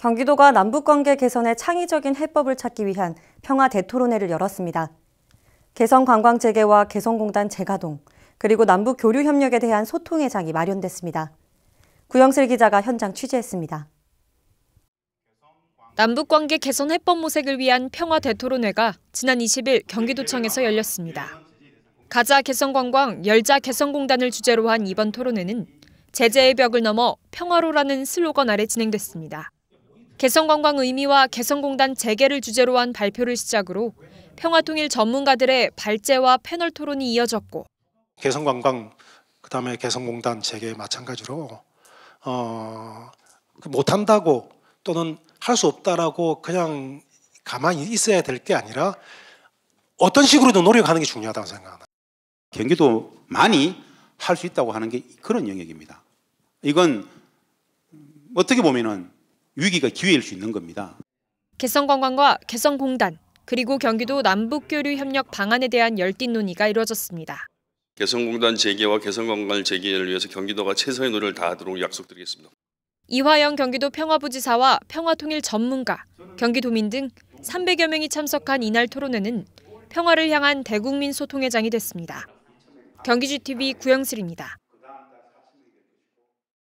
경기도가 남북관계 개선에 창의적인 해법을 찾기 위한 평화 대토론회를 열었습니다. 개성관광재개와 개성공단 재가동, 그리고 남북 교류 협력에 대한 소통의 장이 마련됐습니다. 구영슬 기자가 현장 취재했습니다. 남북관계 개선 해법 모색을 위한 평화 대토론회가 지난 20일 경기도청에서 열렸습니다. 가자 개성관광, 열자 개성공단을 주제로 한 이번 토론회는 제재의 벽을 넘어 평화로라는 슬로건 아래 진행됐습니다. 개성관광 의미와 개성공단 재개를 주제로 한 발표를 시작으로 평화통일 전문가들의 발제와 패널 토론이 이어졌고 개성관광 그다음에 개성공단 재개 마찬가지로 어, 그 못한다고 또는 할 수 없다라고 그냥 가만히 있어야 될 게 아니라 어떤 식으로든 노력하는 게 중요하다고 생각합니다. 경기도 많이 할 수 있다고 하는 게 그런 영역입니다. 이건 어떻게 보면은 위기가 기회일 수 있는 겁니다. 개성관광과 개성공단 그리고 경기도 남북교류협력 방안에 대한 열띤 논의가 이루어졌습니다. 개성공단 재개와 개성관광을 재개를 위해서 경기도가 최선의 노력을 다하도록 약속드리겠습니다. 이화영 경기도 평화부지사와 평화통일 전문가, 경기도민 등 300여 명이 참석한 이날 토론회는 평화를 향한 대국민 소통회장이 됐습니다. 경기GTV 구영슬입니다.